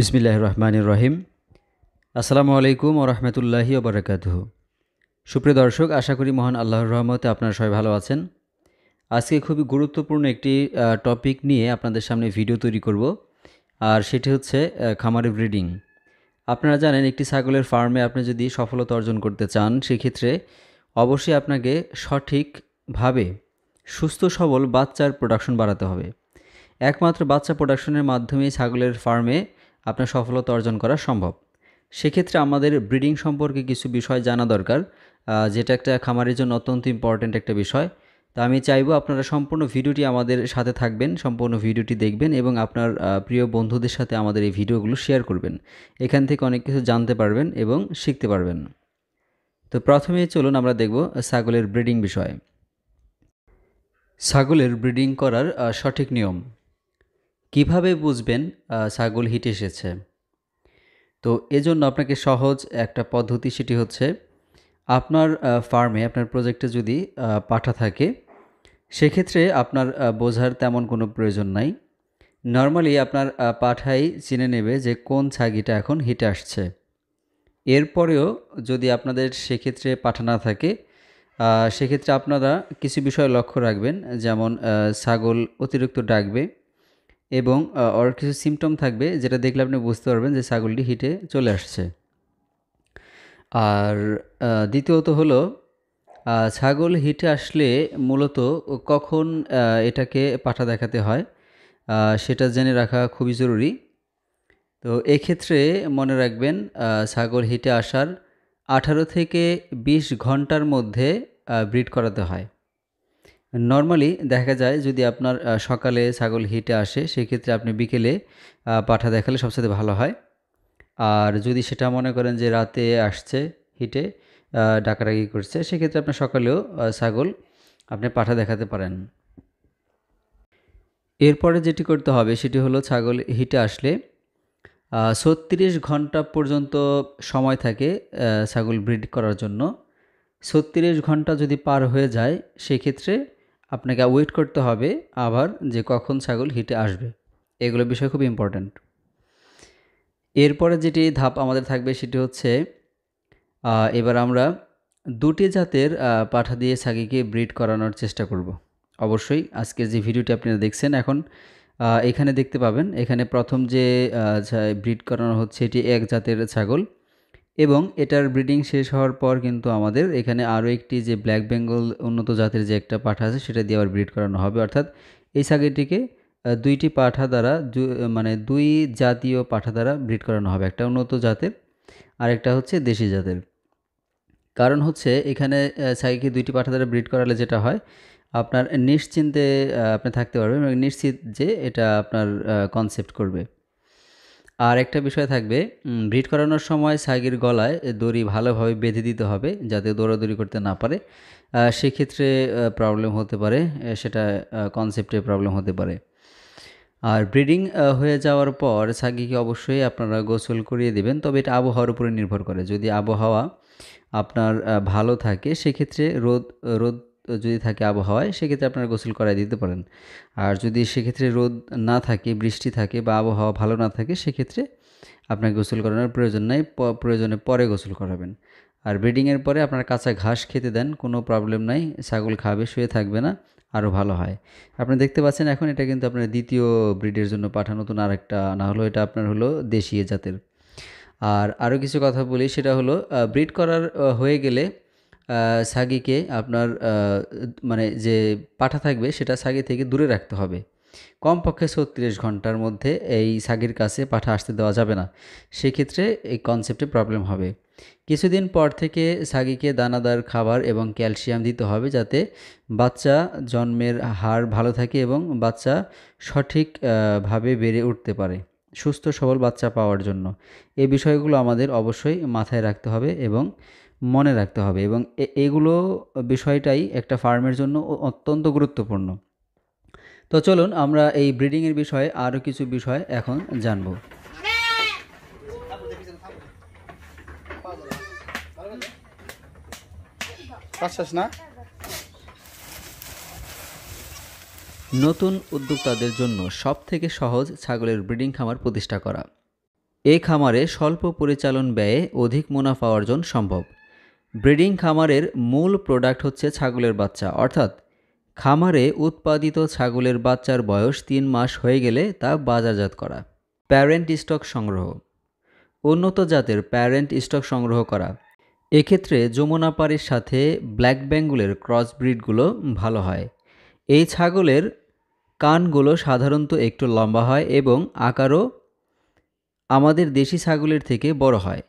বিসমিল্লাহ রহমান রহিম আসসালামু আলাইকুম ও রহমতুল্লাহি ওবরাকাত সুপ্রিয় দর্শক আশা করি মহান আল্লাহর রহমতে আপনারা সবাই ভালো আছেন আজকে খুবই গুরুত্বপূর্ণ একটি টপিক নিয়ে আপনাদের সামনে ভিডিও তৈরি করব আর সেটি হচ্ছে খামারে ব্রিডিং আপনারা জানেন একটি ছাগলের ফার্মে আপনি যদি সফলতা অর্জন করতে চান সেক্ষেত্রে অবশ্যই আপনাকে সঠিকভাবে সুস্থ সবল বাচ্চার প্রোডাকশন বাড়াতে হবে একমাত্র বাচ্চা প্রোডাকশনের মাধ্যমে ছাগলের ফার্মে আপনার সফলতা অর্জন করা সম্ভব সেক্ষেত্রে আমাদের ব্রিডিং সম্পর্কে কিছু বিষয় জানা দরকার যেটা একটা খামারের জন্য অত্যন্ত ইম্পর্ট্যান্ট একটা বিষয় তো আমি চাইবো আপনারা সম্পূর্ণ ভিডিওটি আমাদের সাথে থাকবেন সম্পূর্ণ ভিডিওটি দেখবেন এবং আপনার প্রিয় বন্ধুদের সাথে আমাদের এই ভিডিওগুলো শেয়ার করবেন এখান থেকে অনেক কিছু জানতে পারবেন এবং শিখতে পারবেন তো প্রথমে চলুন আমরা দেখব ছাগলের ব্রিডিং বিষয়ে ছাগলের ব্রিডিং করার সঠিক নিয়ম কিভাবে বুঝবেন ছাগল হিট এসেছে তো এজন্য আপনাকে সহজ একটা পদ্ধতি সেটি হচ্ছে আপনার ফার্মে আপনার প্রজেক্টে যদি পাঠা থাকে সেক্ষেত্রে আপনার বোঝার তেমন কোনো প্রয়োজন নাই নর্মালি আপনার পাঠাই চিনে নেবে যে কোন ছাগিটা এখন হিটে আসছে এরপরেও যদি আপনাদের সেক্ষেত্রে পাঠা না থাকে সেক্ষেত্রে আপনারা কিছু বিষয় লক্ষ্য রাখবেন যেমন ছাগল অতিরিক্ত ডাকবে এবং ওর কিছু সিমটম থাকবে যেটা দেখলে আপনি বুঝতে পারবেন যে ছাগলটি হিটে চলে আসছে আর দ্বিতীয়ত হলো ছাগল হিটে আসলে মূলত কখন এটাকে পাঠা দেখাতে হয় সেটা জেনে রাখা খুবই জরুরি তো এক্ষেত্রে মনে রাখবেন ছাগল হিটে আসার আঠারো থেকে ২০ ঘন্টার মধ্যে ব্রিড করাতে হয় নর্মালি দেখা যায় যদি আপনার সকালে ছাগল হিটে আসে সেক্ষেত্রে আপনি বিকেলে পাঠা দেখালে সবচেয়ে ভালো হয় আর যদি সেটা মনে করেন যে রাতে আসছে হিটে ডাকাডাকি করছে সেক্ষেত্রে আপনি সকালেও ছাগল আপনি পাঠা দেখাতে পারেন এরপরে যেটি করতে হবে সেটি হলো ছাগল হিটে আসলে ছত্রিশ ঘন্টা পর্যন্ত সময় থাকে ছাগল ব্রিড করার জন্য ছত্রিশ ঘন্টা যদি পার হয়ে যায় সেক্ষেত্রে আপনাকে ওয়েট করতে হবে আবার যে কখন ছাগল হিটে আসবে এগুলো বিষয় খুব ইম্পর্ট্যান্ট এরপরে যেটি ধাপ আমাদের থাকবে সেটি হচ্ছে এবার আমরা দুটি জাতের পাঠা দিয়ে ছাগিকে ব্রিড করানোর চেষ্টা করব। অবশ্যই আজকের যে ভিডিওটি আপনারা দেখছেন এখন এখানে দেখতে পাবেন এখানে প্রথম যে ব্রিড করানো হচ্ছে এটি এক জাতের ছাগল এবং এটার ব্রিডিং শেষ হওয়ার পর কিন্তু আমাদের এখানে আরও একটি যে ব্ল্যাক বেঙ্গল উন্নত জাতের যে একটা পাঠা আছে সেটা দিয়ে আবার ব্রিড করানো হবে অর্থাৎ এই সাগিটিকে দুইটি পাঠা দ্বারা মানে দুই জাতীয় পাঠা দ্বারা ব্রিড করানো হবে একটা উন্নত জাতের আর একটা হচ্ছে দেশি জাতের কারণ হচ্ছে এখানে সাইকে দুইটি পাঠা দ্বারা ব্রিড করালে যেটা হয় আপনার নিশ্চিন্তে আপনি থাকতে পারবেন এবং নিশ্চিত যে এটা আপনার কনসেপ্ট করবে আর একটা বিষয় থাকবে ব্রিড করানোর সময় সাগির গলায় দড়ি ভালোভাবে বেঁধে দিতে হবে যাতে দৌড়াদৌড়ি করতে না পারে সেক্ষেত্রে প্রবলেম হতে পারে সেটা কনসেপ্টে প্রবলেম হতে পারে আর ব্রিডিং হয়ে যাওয়ার পর সাগিকে অবশ্যই আপনারা গোসল করিয়ে দেবেন তবে এটা আবহাওয়ার উপরে নির্ভর করে যদি আবহাওয়া আপনার ভালো থাকে সেক্ষেত্রে রোদ রোদ তো যদি থাকে আবহাওয়ায় সেক্ষেত্রে আপনারা গোসল করাই দিতে পারেন আর যদি সেক্ষেত্রে রোদ না থাকে বৃষ্টি থাকে বা আবহাওয়া ভালো না থাকে সেক্ষেত্রে আপনাকে গোসল করানোর প্রয়োজন নাই প্রয়োজনে পরে গোসল করাবেন আর ব্রিডিংয়ের পরে আপনার কাঁচা ঘাস খেতে দেন কোনো প্রবলেম নাই ছাগল খাবে শুয়ে থাকবে না আরও ভালো হয় আপনি দেখতে পাচ্ছেন এখন এটা কিন্তু আপনার দ্বিতীয় ব্রিডের জন্য পাঠানো তো আর একটা না হলো এটা আপনার হলো দেশীয় জাতের আর আরও কিছু কথা বলি সেটা হলো ব্রিড করার হয়ে গেলে সাগিকে আপনার মানে যে পাঠা থাকবে সেটা সাগি থেকে দূরে রাখতে হবে কমপক্ষে ছত্রিশ ঘন্টার মধ্যে এই সাগির কাছে পাঠা আসতে দেওয়া যাবে না সেক্ষেত্রে এই কনসেপ্টে প্রবলেম হবে কিছুদিন পর থেকে সাগিকে দানাদার খাবার এবং ক্যালসিয়াম দিতে হবে যাতে বাচ্চা জন্মের হার ভালো থাকে এবং বাচ্চা সঠিকভাবে বেড়ে উঠতে পারে সুস্থ সবল বাচ্চা পাওয়ার জন্য এই বিষয়গুলো আমাদের অবশ্যই মাথায় রাখতে হবে এবং মনে রাখতে হবে এবং এগুলো বিষয়টাই একটা ফার্মের জন্য অত্যন্ত গুরুত্বপূর্ণ তো চলুন আমরা এই ব্রিডিংয়ের বিষয়ে আরও কিছু বিষয় এখন জানব নতুন উদ্যোক্তাদের জন্য সবথেকে সহজ ছাগলের ব্রিডিং খামার প্রতিষ্ঠা করা এ খামারে স্বল্প পরিচালন ব্যয়ে অধিক মুনাফা অর্জন সম্ভব ব্রিডিং খামারের মূল প্রোডাক্ট হচ্ছে ছাগলের বাচ্চা অর্থাৎ খামারে উৎপাদিত ছাগলের বাচ্চার বয়স তিন মাস হয়ে গেলে তা বাজারজাত করা প্যারেন্ট স্টক সংগ্রহ উন্নত জাতের প্যারেন্ট স্টক সংগ্রহ করা এক্ষেত্রে যমুনাপাড়ির সাথে ব্ল্যাক বেঙ্গলের ক্রস ব্রিডগুলো ভালো হয় এই ছাগলের কানগুলো সাধারণত একটু লম্বা হয় এবং আকারও আমাদের দেশি ছাগলের থেকে বড় হয়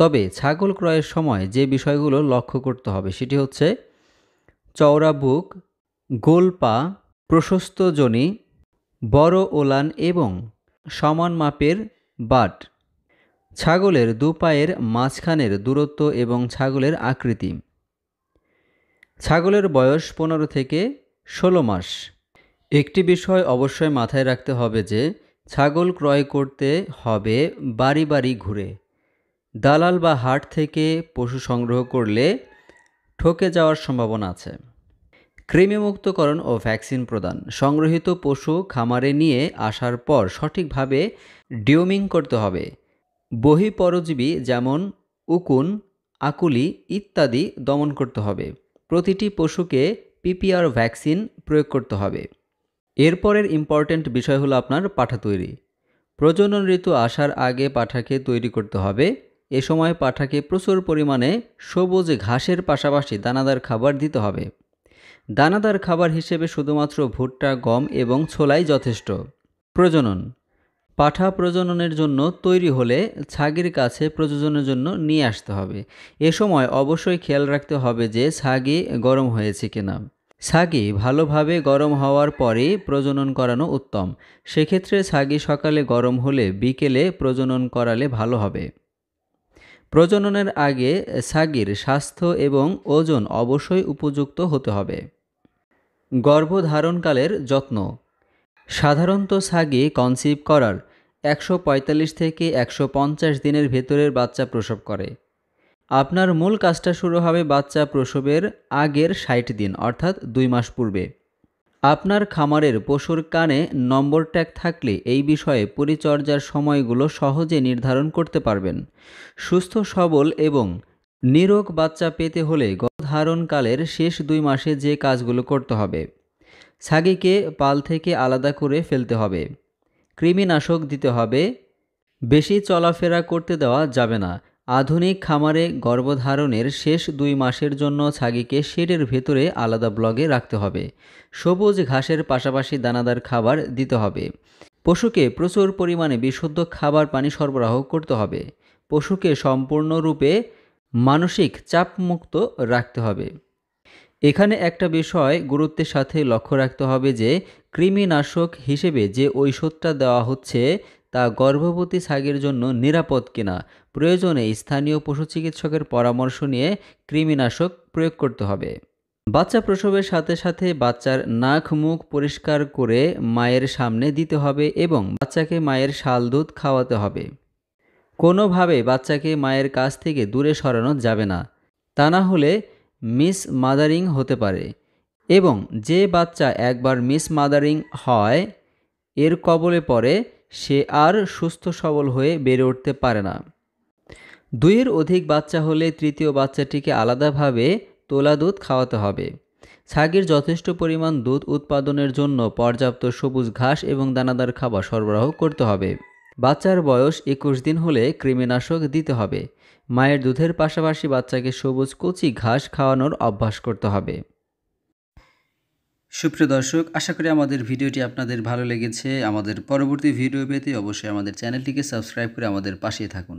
তবে ছাগল ক্রয়ের সময় যে বিষয়গুলো লক্ষ্য করতে হবে সেটি হচ্ছে চওড়া বুক গোল পা প্রশস্ত জনি বড় ওলান এবং সমান মাপের বাট ছাগলের দু পায়ের মাঝখানের দূরত্ব এবং ছাগলের আকৃতি ছাগলের বয়স পনেরো থেকে ষোলো মাস একটি বিষয় অবশ্যই মাথায় রাখতে হবে যে ছাগল ক্রয় করতে হবে বাড়ি বাড়ি ঘুরে দালাল বা হাট থেকে পশু সংগ্রহ করলে ঠকে যাওয়ার সম্ভাবনা আছে কৃমিমুক্তকরণ ও ভ্যাকসিন প্রদান সংগ্রহীত পশু খামারে নিয়ে আসার পর সঠিকভাবে ডিওমিং করতে হবে বহি পরজীবী যেমন উকুন আকুলি ইত্যাদি দমন করতে হবে প্রতিটি পশুকে পিপিআর ভ্যাকসিন প্রয়োগ করতে হবে এরপরের ইম্পর্ট্যান্ট বিষয় হলো আপনার পাঠা তৈরি প্রজনন ঋতু আসার আগে পাঠাকে তৈরি করতে হবে এ সময় পাঠাকে প্রচুর পরিমাণে সবুজ ঘাসের পাশাপাশি দানাদার খাবার দিতে হবে দানাদার খাবার হিসেবে শুধুমাত্র ভুট্টা গম এবং ছোলাই যথেষ্ট প্রজনন পাঠা প্রজননের জন্য তৈরি হলে ছাগির কাছে প্রযোজনের জন্য নিয়ে আসতে হবে এ সময় অবশ্যই খেয়াল রাখতে হবে যে ছাগি গরম হয়েছে কিনা ছাগি ভালোভাবে গরম হওয়ার পরে প্রজনন করানো উত্তম সেক্ষেত্রে ছাগি সকালে গরম হলে বিকেলে প্রজনন করালে ভালো হবে প্রজননের আগে সাগির স্বাস্থ্য এবং ওজন অবশ্যই উপযুক্ত হতে হবে গর্ভধারণকালের যত্ন সাধারণত সাগি কনসিভ করার একশো থেকে একশো দিনের ভেতরের বাচ্চা প্রসব করে আপনার মূল কাজটা শুরু হবে বাচ্চা প্রসবের আগের ষাট দিন অর্থাৎ দুই মাস পূর্বে আপনার খামারের পশুর কানে নম্বর ট্যাগ থাকলে এই বিষয়ে পরিচর্যার সময়গুলো সহজে নির্ধারণ করতে পারবেন সুস্থ সবল এবং নিরোগ বাচ্চা পেতে হলে গর্ভধারণকালের শেষ দুই মাসে যে কাজগুলো করতে হবে ছাগিকে পাল থেকে আলাদা করে ফেলতে হবে কৃমিনাশক দিতে হবে বেশি চলাফেরা করতে দেওয়া যাবে না আধুনিক খামারে গর্ভধারণের শেষ দুই মাসের জন্য ছাগিকে শেডের ভেতরে আলাদা ব্লগে রাখতে হবে সবুজ ঘাসের পাশাপাশি দানাদার খাবার দিতে হবে পশুকে প্রচুর পরিমাণে বিশুদ্ধ খাবার পানি সরবরাহ করতে হবে পশুকে সম্পূর্ণরূপে মানসিক চাপমুক্ত রাখতে হবে এখানে একটা বিষয় গুরুত্বের সাথে লক্ষ্য রাখতে হবে যে কৃমিনাশক হিসেবে যে ঔষধটা দেওয়া হচ্ছে তা গর্ভবতী ছাগের জন্য নিরাপদ কিনা প্রয়োজনে স্থানীয় পশু চিকিৎসকের পরামর্শ নিয়ে কৃমিনাশক প্রয়োগ করতে হবে বাচ্চা প্রসবের সাথে সাথে বাচ্চার নাক মুখ পরিষ্কার করে মায়ের সামনে দিতে হবে এবং বাচ্চাকে মায়ের শাল দুধ খাওয়াতে হবে কোনোভাবে বাচ্চাকে মায়ের কাছ থেকে দূরে সরানো যাবে না তা না হলে মিস মাদারিং হতে পারে এবং যে বাচ্চা একবার মিস মাদারিং হয় এর কবলে পড়ে সে আর সুস্থ সবল হয়ে বেড়ে উঠতে পারে না দুইয়ের অধিক বাচ্চা হলে তৃতীয় বাচ্চাটিকে আলাদাভাবে তোলা দুধ খাওয়াতে হবে ছাগির যথেষ্ট পরিমাণ দুধ উৎপাদনের জন্য পর্যাপ্ত সবুজ ঘাস এবং দানাদার খাবার সরবরাহ করতে হবে বাচ্চার বয়স একুশ দিন হলে কৃমিনাশক দিতে হবে মায়ের দুধের পাশাপাশি বাচ্চাকে সবুজ কচি ঘাস খাওয়ানোর অভ্যাস করতে হবে সুপ্রিয় দর্শক আশা করি আমাদের ভিডিওটি আপনাদের ভালো লেগেছে আমাদের পরবর্তী ভিডিও পেতে অবশ্যই আমাদের চ্যানেলটিকে সাবস্ক্রাইব করে আমাদের পাশে থাকুন